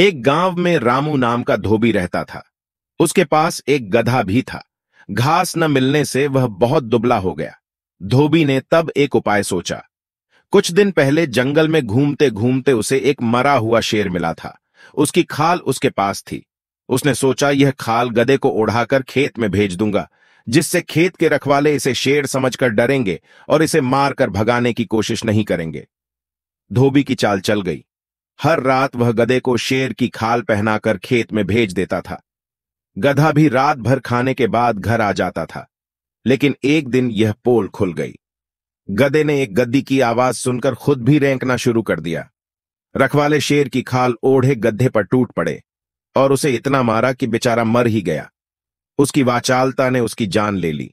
एक गांव में रामू नाम का धोबी रहता था उसके पास एक गधा भी था घास न मिलने से वह बहुत दुबला हो गया धोबी ने तब एक उपाय सोचा कुछ दिन पहले जंगल में घूमते घूमते उसे एक मरा हुआ शेर मिला था उसकी खाल उसके पास थी उसने सोचा यह खाल गधे को ओढ़ाकर खेत में भेज दूंगा जिससे खेत के रखवाले इसे शेर समझकर डरेंगे और इसे मारकर भगाने की कोशिश नहीं करेंगे धोबी की चाल चल गई हर रात वह गधे को शेर की खाल पहनाकर खेत में भेज देता था गधा भी रात भर खाने के बाद घर आ जाता था लेकिन एक दिन यह पोल खुल गई गधे ने एक गद्दी की आवाज सुनकर खुद भी रेंकना शुरू कर दिया रखवाले शेर की खाल ओढ़े गधे पर टूट पड़े और उसे इतना मारा कि बेचारा मर ही गया उसकी वाचालता ने उसकी जान ले ली